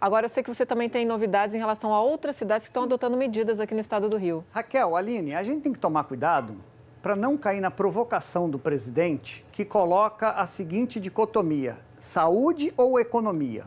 Agora, eu sei que você também tem novidades em relação a outras cidades que estão adotando medidas aqui no estado do Rio. Raquel, Aline, a gente tem que tomar cuidado para não cair na provocação do presidente que coloca a seguinte dicotomia: saúde ou economia?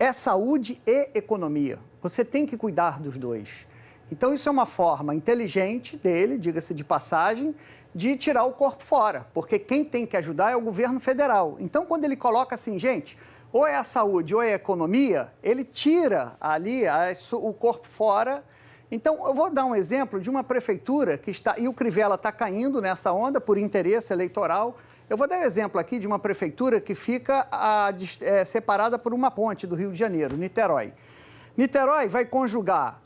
É saúde e economia. Você tem que cuidar dos dois. Então, isso é uma forma inteligente dele, diga-se de passagem, de tirar o corpo fora, porque quem tem que ajudar é o governo federal. Então, quando ele coloca assim, gente, ou é a saúde ou é a economia, ele tira ali o corpo fora. Então, eu vou dar um exemplo de uma prefeitura que está. E o Crivella está caindo nessa onda por interesse eleitoral. Eu vou dar um exemplo aqui de uma prefeitura que fica a, é, separada por uma ponte do Rio de Janeiro, Niterói. Niterói vai conjugar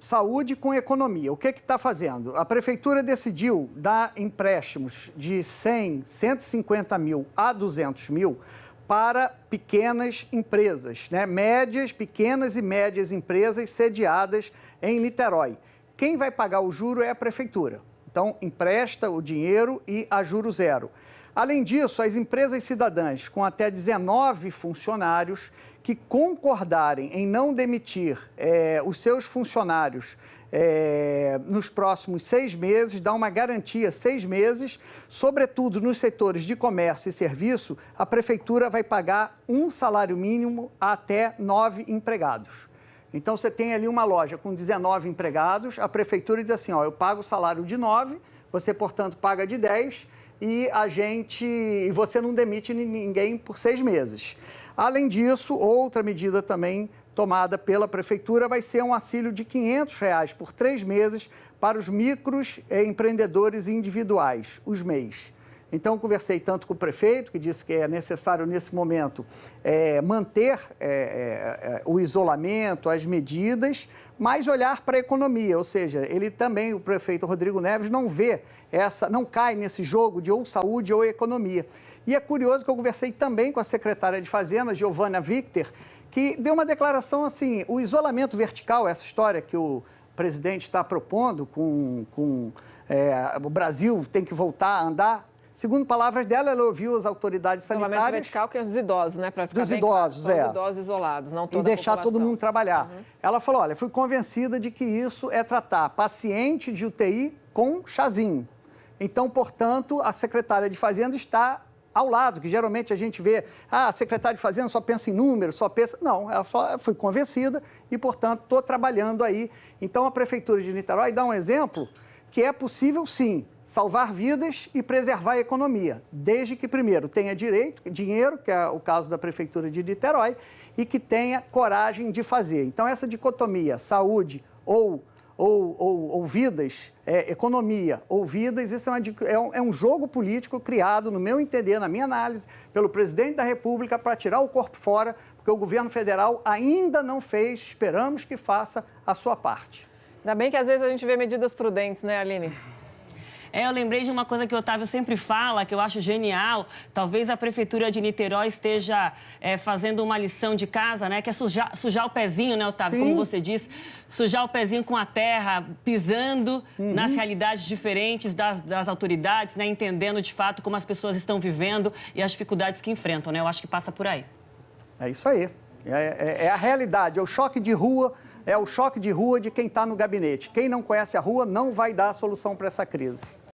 saúde com economia. O que está fazendo? A prefeitura decidiu dar empréstimos de 100, 150 mil a 200 mil para pequenas empresas, né? médias, pequenas e médias empresas sediadas em Niterói. Quem vai pagar o juro é a prefeitura. Então, empresta o dinheiro e a juro zero. Além disso, as empresas cidadãs com até 19 funcionários que concordarem em não demitir é, os seus funcionários é, nos próximos seis meses, dá uma garantia seis meses, sobretudo nos setores de comércio e serviço, a prefeitura vai pagar um salário mínimo a até nove empregados. Então você tem ali uma loja com 19 empregados, a prefeitura diz assim: ó, eu pago o salário de nove, você, portanto, paga de 10 e a gente e você não demite ninguém por seis meses. Além disso, outra medida também tomada pela prefeitura vai ser um auxílio de R$ reais por três meses para os microempreendedores individuais, os MEIs. Então, conversei tanto com o prefeito, que disse que é necessário, nesse momento, é, manter é, é, é, o isolamento, as medidas, mas olhar para a economia, ou seja, ele também, o prefeito Rodrigo Neves, não vê essa, não cai nesse jogo de ou saúde ou economia. E é curioso que eu conversei também com a secretária de Fazenda, Giovanna Victor, que deu uma declaração assim: o isolamento vertical, essa história que o presidente está propondo com, com é, o Brasil tem que voltar a andar Segundo palavras dela, ela ouviu as autoridades sanitárias. Isolamento vertical que é os idosos, né? Para ficar dos idosos, claro, é. Os idosos isolados, não toda E deixar todo mundo trabalhar. Uhum. Ela falou: olha, fui convencida de que isso é tratar paciente de UTI com chazinho. Então, portanto, a secretária de Fazenda está ao lado, que geralmente a gente vê, ah, a secretária de Fazenda só pensa em números, só pensa. Não, ela falou, ah, fui convencida e, portanto, estou trabalhando aí. Então, a Prefeitura de Niterói dá um exemplo que é possível sim salvar vidas e preservar a economia, desde que, primeiro, tenha direito, dinheiro, que é o caso da Prefeitura de Niterói, e que tenha coragem de fazer. Então, essa dicotomia, saúde ou, ou, ou, ou vidas, é, economia ou vidas, isso é, uma, é, um, é um jogo político criado, no meu entender, na minha análise, pelo presidente da República para tirar o corpo fora, porque o governo federal ainda não fez, esperamos que faça a sua parte. Ainda bem que às vezes a gente vê medidas prudentes, né, Aline? É, eu lembrei de uma coisa que o Otávio sempre fala, que eu acho genial. Talvez a Prefeitura de Niterói esteja é, fazendo uma lição de casa, né? Que é sujar, sujar o pezinho, né, Otávio? Sim. Como você disse, sujar o pezinho com a terra, pisando uhum. nas realidades diferentes das, das autoridades, né? Entendendo de fato como as pessoas estão vivendo e as dificuldades que enfrentam, né? Eu acho que passa por aí. É isso aí. É, é, é, a realidade, é o choque de rua, é o choque de rua de quem está no gabinete. Quem não conhece a rua não vai dar a solução para essa crise.